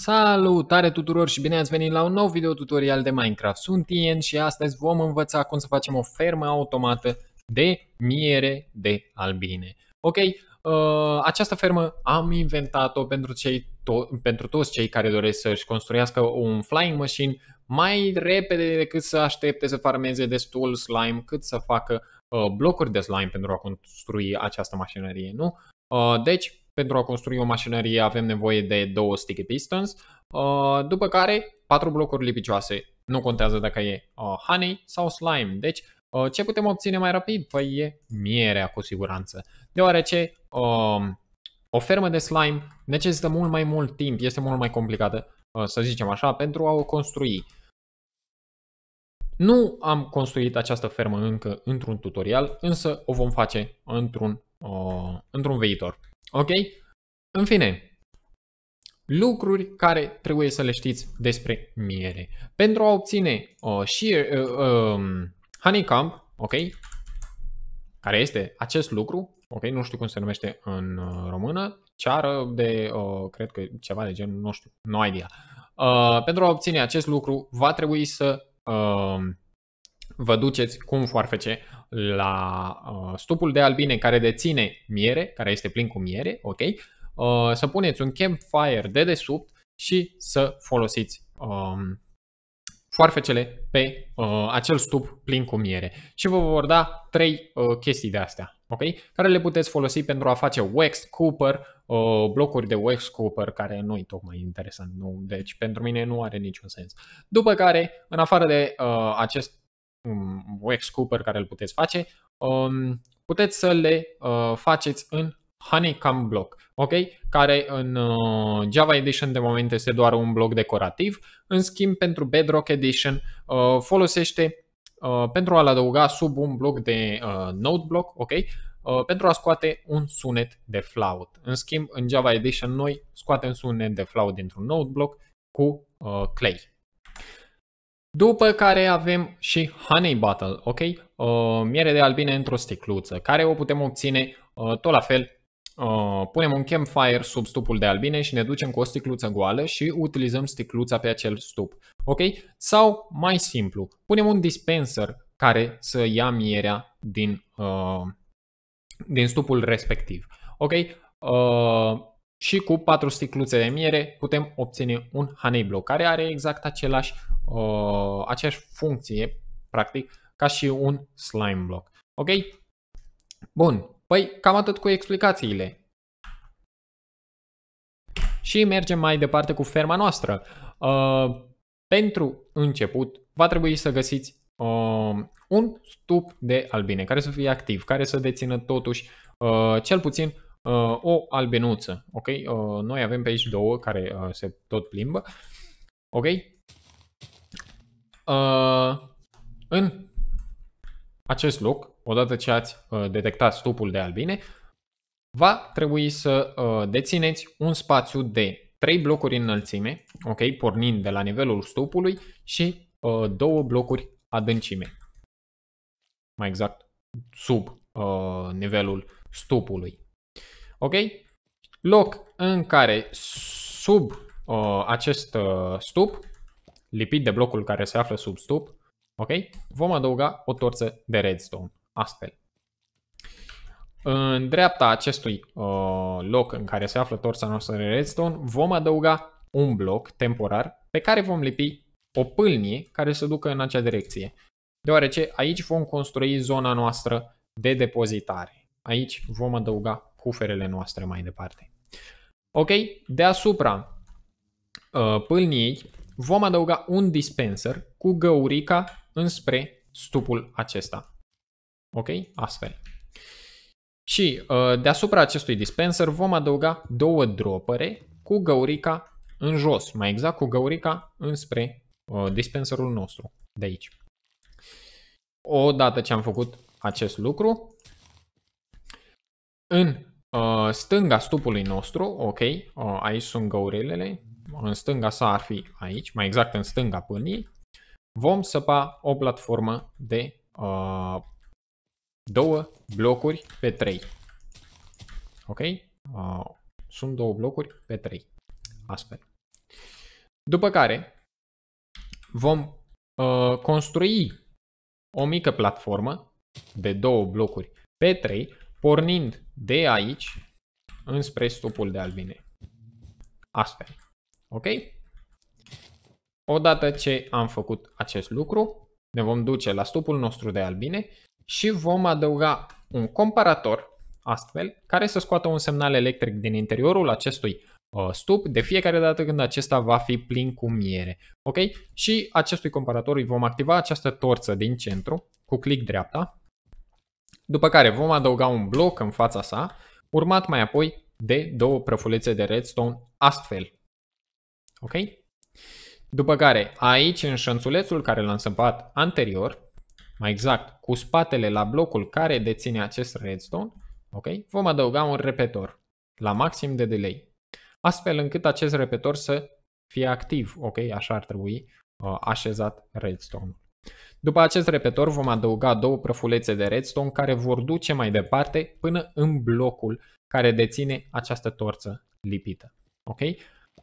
Salutare tuturor și bine ați venit la un nou video tutorial de Minecraft. Sunt Ian și astăzi vom învăța cum să facem o fermă automată de miere de albine. Ok, uh, această fermă am inventat-o pentru, cei to- pentru toți cei care doresc să-și construiască un flying machine mai repede decât să aștepte să farmeze destul slime cât să facă Uh, blocuri de slime pentru a construi această mașinărie, nu? Uh, deci, pentru a construi o mașinărie avem nevoie de două sticky pistons, uh, după care patru blocuri lipicioase. Nu contează dacă e honey sau slime. Deci, ce putem obține mai rapid? Păi e mierea cu siguranță, deoarece um, o fermă de slime necesită mult mai mult timp, este mult mai complicată, să zicem așa, pentru a o construi. Nu am construit această fermă încă într-un tutorial, însă o vom face într-un uh, într viitor. Ok? În fine, lucruri care trebuie să le știți despre miere. Pentru a obține uh, shear, uh, uh, um, honeycomb, ok? Care este acest lucru, ok? Nu știu cum se numește în uh, română, ceară de, uh, cred că ceva de genul, nu știu, no idea. Uh, pentru a obține acest lucru, va trebui să vă duceți cu un foarfece la stupul de albine care deține miere, care este plin cu miere, ok? să puneți un campfire de desubt și să folosiți foarfecele pe uh, acel stup plin cu miere. Și vă vor da trei uh, chestii de astea, ok? Care le puteți folosi pentru a face wax cooper, uh, blocuri de wax cooper care nu e tocmai interesant, nu? deci pentru mine nu are niciun sens. După care, în afară de uh, acest um, wax cooper care îl puteți face, um, puteți să le uh, faceți în Honeycomb block, ok? care în uh, Java Edition de moment este doar un bloc decorativ, în schimb pentru Bedrock Edition uh, folosește uh, pentru a-l adăuga sub un bloc de uh, node block, ok? Uh, pentru a scoate un sunet de flaut. În schimb, în Java Edition noi scoatem sunet de flaut dintr-un node block cu uh, clay. După care avem și Honey Bottle, ok? Uh, miere de albine într-o sticluță, care o putem obține uh, tot la fel Uh, punem un campfire sub stupul de albine și ne ducem cu o sticluță goală și utilizăm sticluța pe acel stup. Ok? Sau mai simplu, punem un dispenser care să ia mierea din, uh, din stupul respectiv. Ok? Uh, și cu patru sticluțe de miere putem obține un honey block care are exact același, uh, aceeași funcție, practic, ca și un slime block. Ok? Bun. Păi, cam atât cu explicațiile. Și mergem mai departe cu ferma noastră. Uh, pentru început, va trebui să găsiți uh, un stup de albine care să fie activ, care să dețină totuși uh, cel puțin uh, o albinuță. Ok? Uh, noi avem pe aici două care uh, se tot plimbă. Ok? Uh, în acest loc odată ce ați uh, detectat stupul de albine, va trebui să uh, dețineți un spațiu de 3 blocuri înălțime, ok, pornind de la nivelul stupului și uh, două blocuri adâncime. Mai exact, sub nivelul stupului. Ok? Loc în care sub uh, acest uh, stup, lipit de blocul care se află sub stup, ok? Vom adăuga o torță de redstone astfel. În dreapta acestui uh, loc în care se află torța noastră de redstone, vom adăuga un bloc temporar pe care vom lipi o pâlnie care să ducă în acea direcție. Deoarece aici vom construi zona noastră de depozitare. Aici vom adăuga cuferele noastre mai departe. Ok, deasupra uh, pâlniei vom adăuga un dispenser cu găurica înspre stupul acesta. Ok? Astfel. Și uh, deasupra acestui dispenser vom adăuga două dropere cu găurica în jos, mai exact cu găurica înspre uh, dispenserul nostru, de aici. Odată ce am făcut acest lucru, în uh, stânga stupului nostru, ok, aici sunt găurilele, în stânga sa ar fi aici, mai exact în stânga pânii, vom săpa o platformă de două blocuri pe 3. Ok? sunt două blocuri pe 3. Astfel. După care vom uh, construi o mică platformă de două blocuri pe 3, pornind de aici înspre stupul de albine. Astfel. Ok? Odată ce am făcut acest lucru, ne vom duce la stupul nostru de albine și vom adăuga un comparator, astfel, care să scoată un semnal electric din interiorul acestui uh, stup de fiecare dată când acesta va fi plin cu miere. Ok? Și acestui comparator îi vom activa această torță din centru cu click dreapta, după care vom adăuga un bloc în fața sa, urmat mai apoi de două prăfulețe de redstone astfel. Ok? După care aici în șanțulețul care l-am săpat anterior mai exact, cu spatele la blocul care deține acest redstone, okay, vom adăuga un repetor la maxim de delay, astfel încât acest repetor să fie activ, ok, așa ar trebui uh, așezat redstone După acest repetor vom adăuga două prăfulețe de redstone care vor duce mai departe până în blocul care deține această torță lipită. Okay?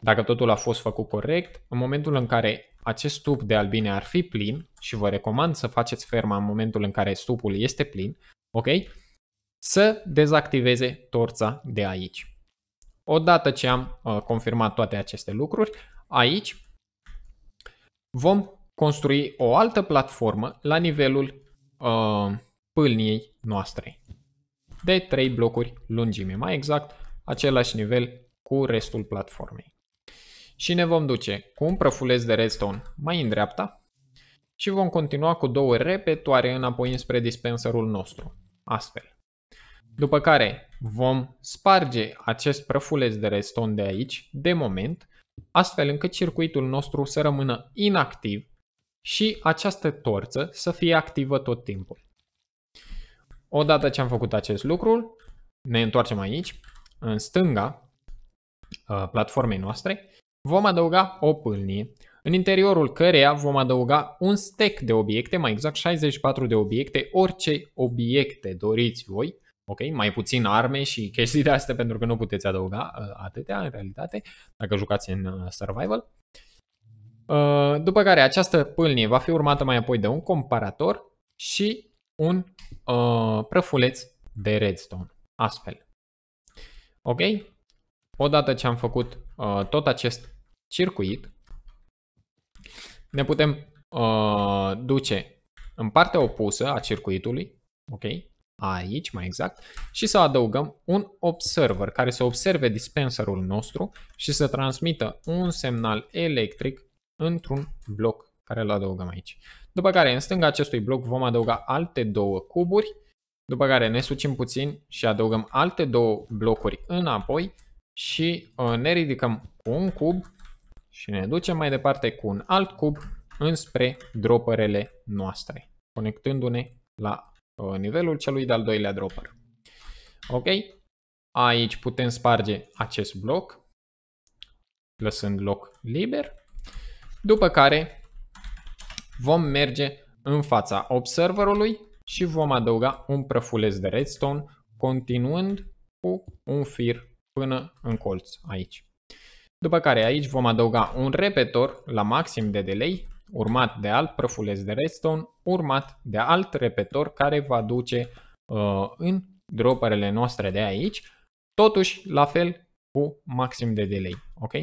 Dacă totul a fost făcut corect, în momentul în care acest tub de albine ar fi plin și vă recomand să faceți ferma în momentul în care stupul este plin, ok? Să dezactiveze torța de aici. Odată ce am uh, confirmat toate aceste lucruri, aici vom construi o altă platformă la nivelul uh, pâlniei noastre de 3 blocuri lungime, mai exact același nivel cu restul platformei. Și ne vom duce cu un prăfuleț de redstone mai în dreapta și vom continua cu două repetoare înapoi înspre dispenserul nostru, astfel. După care vom sparge acest prăfuleț de redstone de aici, de moment, astfel încât circuitul nostru să rămână inactiv și această torță să fie activă tot timpul. Odată ce am făcut acest lucru, ne întoarcem aici, în stânga uh, platformei noastre Vom adăuga o pâlnie, în interiorul căreia vom adăuga un stack de obiecte, mai exact 64 de obiecte, orice obiecte doriți voi, ok? Mai puțin arme și chestii de astea pentru că nu puteți adăuga uh, atâtea în realitate dacă jucați în uh, survival. Uh, după care această pâlnie va fi urmată mai apoi de un comparator și un uh, prăfuleț de redstone. Astfel. Ok? Odată ce am făcut uh, tot acest circuit, ne putem uh, duce în partea opusă a circuitului, ok? Aici, mai exact, și să adăugăm un observer care să observe dispenserul nostru și să transmită un semnal electric într-un bloc care îl adăugăm aici. După care, în stânga acestui bloc vom adăuga alte două cuburi, după care ne sucim puțin și adăugăm alte două blocuri înapoi și uh, ne ridicăm cu un cub și ne ducem mai departe cu un alt cub înspre dropperele noastre, conectându-ne la uh, nivelul celui de-al doilea dropper. Ok? Aici putem sparge acest bloc, lăsând loc liber, după care vom merge în fața observerului și vom adăuga un prăfuleț de redstone, continuând cu un fir până în colț aici. După care aici vom adăuga un repetor la maxim de delay, urmat de alt prăfuleț de redstone, urmat de alt repetor care va duce uh, în droperele noastre de aici, totuși la fel cu maxim de delay, ok?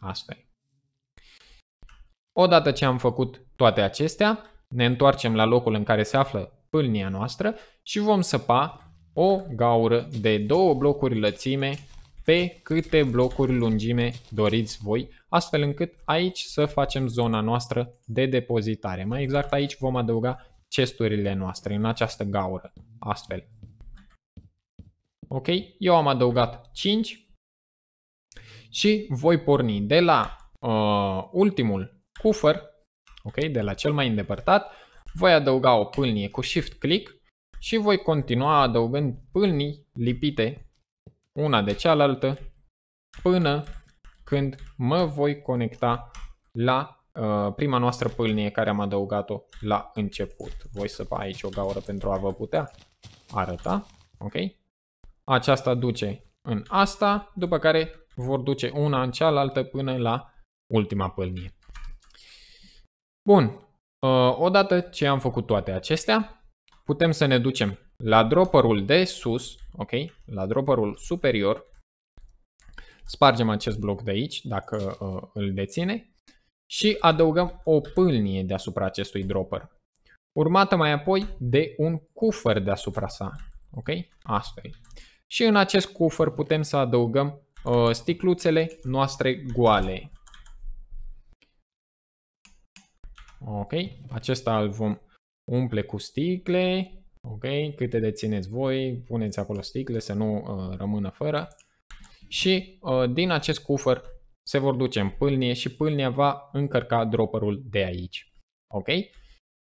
Asta e. Odată ce am făcut toate acestea, ne întoarcem la locul în care se află pâlnia noastră și vom săpa o gaură de două blocuri lățime pe câte blocuri lungime doriți voi, astfel încât aici să facem zona noastră de depozitare. Mai exact aici vom adăuga chesturile noastre, în această gaură, astfel. Ok, eu am adăugat 5 și voi porni de la uh, ultimul cufăr, ok, de la cel mai îndepărtat, voi adăuga o pâlnie cu shift click și voi continua adăugând pâlnii lipite una de cealaltă, până când mă voi conecta la uh, prima noastră pâlnie care am adăugat-o la început. Voi să aici o gaură pentru a vă putea arăta, ok? Aceasta duce în asta, după care vor duce una în cealaltă până la ultima pâlnie. Bun, uh, odată ce am făcut toate acestea, putem să ne ducem la dropperul de sus, ok, la dropperul superior, spargem acest bloc de aici, dacă uh, îl deține, și adăugăm o pâlnie deasupra acestui dropper, urmată mai apoi de un cufăr deasupra sa, ok, astfel. Și în acest cufăr putem să adăugăm uh, sticluțele noastre goale. Ok, acesta îl vom umple cu sticle Ok, câte dețineți voi, puneți acolo sticle să nu uh, rămână fără. Și uh, din acest cufăr se vor duce în pâlnie și pâlnia va încărca dropperul de aici. Ok?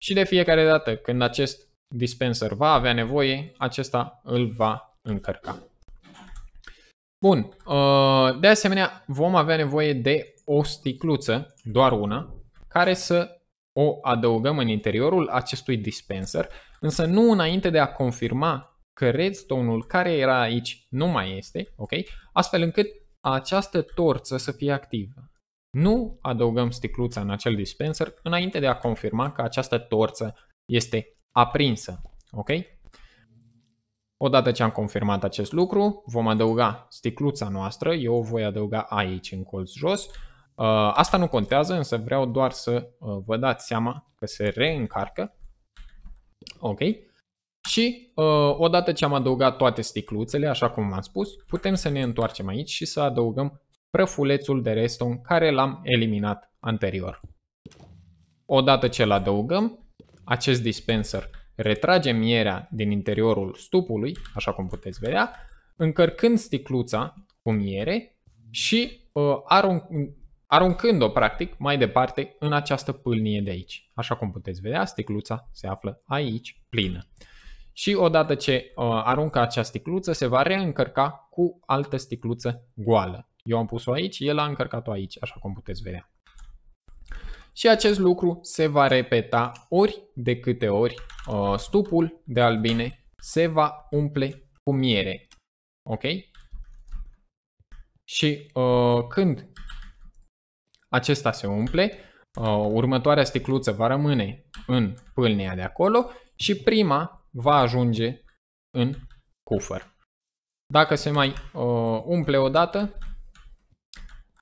Și de fiecare dată când acest dispenser va avea nevoie, acesta îl va încărca. Bun, uh, de asemenea vom avea nevoie de o sticluță, doar una, care să o adăugăm în interiorul acestui dispenser însă nu înainte de a confirma că redstone-ul care era aici nu mai este, ok? astfel încât această torță să fie activă. Nu adăugăm sticluța în acel dispenser înainte de a confirma că această torță este aprinsă. Ok? Odată ce am confirmat acest lucru, vom adăuga sticluța noastră, eu o voi adăuga aici în colț jos. Uh, asta nu contează, însă vreau doar să uh, vă dați seama că se reîncarcă Ok? Și uh, odată ce am adăugat toate sticluțele, așa cum am spus, putem să ne întoarcem aici și să adăugăm prăfulețul de reston care l-am eliminat anterior. Odată ce îl adăugăm, acest dispenser retrage mierea din interiorul stupului, așa cum puteți vedea, încărcând sticluța cu miere și uh, arunc, aruncând-o practic mai departe în această pâlnie de aici. Așa cum puteți vedea, sticluța se află aici plină. Și odată ce uh, aruncă acea sticluță, se va reîncărca cu altă sticluță goală. Eu am pus-o aici, el a încărcat-o aici, așa cum puteți vedea. Și acest lucru se va repeta ori de câte ori uh, stupul de albine se va umple cu miere. Ok? Și uh, când acesta se umple, uh, următoarea sticluță va rămâne în pâlnia de acolo și prima va ajunge în cufăr. Dacă se mai uh, umple o dată,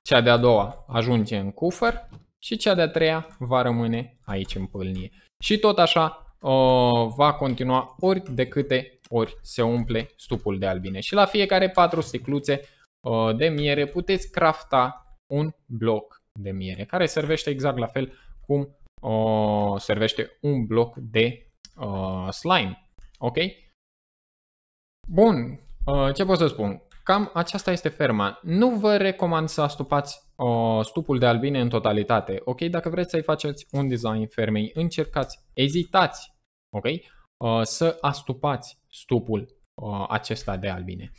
cea de-a doua ajunge în cufăr și cea de-a treia va rămâne aici în pâlnie. Și tot așa uh, va continua ori de câte ori se umple stupul de albine. Și la fiecare patru sticluțe uh, de miere puteți crafta un bloc de miere, care servește exact la fel cum o servește un bloc de uh, slime. Ok? Bun, uh, ce pot să spun? Cam aceasta este ferma. Nu vă recomand să astupați uh, stupul de albine în totalitate. Ok? Dacă vreți să-i faceți un design fermei, încercați, ezitați, ok? Uh, să astupați stupul uh, acesta de albine.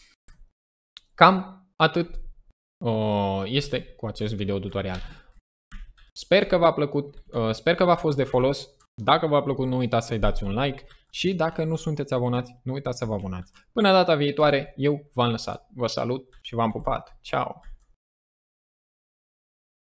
Cam atât Uh, este cu acest video tutorial. Sper că v-a plăcut, uh, sper că v-a fost de folos. Dacă v-a plăcut, nu uitați să-i dați un like și dacă nu sunteți abonați, nu uitați să vă abonați. Până data viitoare, eu v-am lăsat. Vă salut și v-am pupat. Ciao!